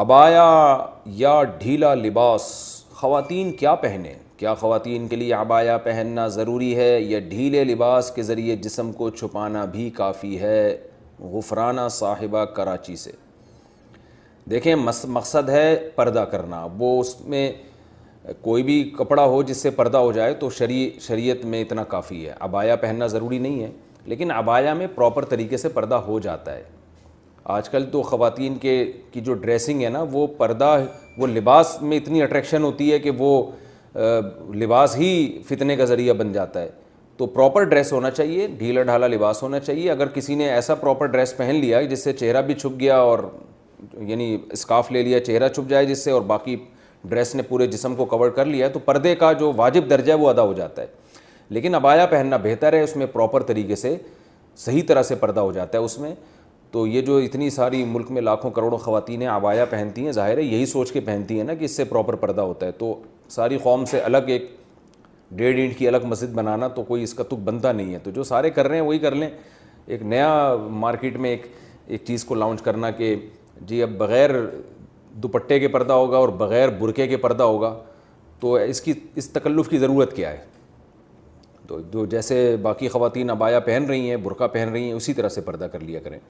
abaya या ढीला लिबास ख़वातीन क्या पहने क्या ख़वातीन के लिए अबाया पहनना ज़रूरी है या ढीले लिबास के ज़रिए जिसम को छुपाना भी काफ़ी है गुफराना साहिबा कराची से देखें मकसद है पर्दा करना वो उसमें कोई भी कपड़ा हो जिससे पर्दा हो जाए तो शरी शरीयत में इतना काफ़ी है अबाया पहनना ज़रूरी नहीं है लेकिन अबाया में प्रॉपर तरीके से पर्दा हो जाता है आजकल तो ख़वान के की जो ड्रेसिंग है ना वो पर्दा वो लिबास में इतनी अट्रैक्शन होती है कि वो लिबास ही फितने का ज़रिया बन जाता है तो प्रॉपर ड्रेस होना चाहिए ढीला ढाला लिबास होना चाहिए अगर किसी ने ऐसा प्रॉपर ड्रेस पहन लिया जिससे चेहरा भी छुप गया और यानी स्काफ ले लिया चेहरा छुप जाए जिससे और बाकी ड्रेस ने पूरे जिसम को कवर कर लिया तो पर्दे का जो वाजिब दर्जा है वो अदा हो जाता है लेकिन अबाया पहनना बेहतर है उसमें प्रॉपर तरीके से सही तरह से पर्दा हो जाता है उसमें तो ये जो इतनी सारी मुल्क में लाखों करोड़ों ख़वान आवाया पहनती हैं ज़ाहिर है यही सोच के पहनती हैं ना कि इससे प्रॉपर पर्दा होता है तो सारी कौम से अलग एक डेढ़ इंट की अलग मस्जिद बनाना तो कोई इसका तुक बनता नहीं है तो जो सारे कर रहे हैं वही कर लें एक नया मार्केट में एक एक चीज़ को लॉन्च करना कि जी अब बग़ैर दुपट्टे के पर्दा होगा और बग़ैर बुरके के पर्दा होगा तो इसकी इस तकल्लुफ़ की ज़रूरत क्या है तो जो जैसे बाकी ख़वान अबाया पहन रही हैं बुरका पहन रही हैं उसी तरह से पर्दा कर लिया करें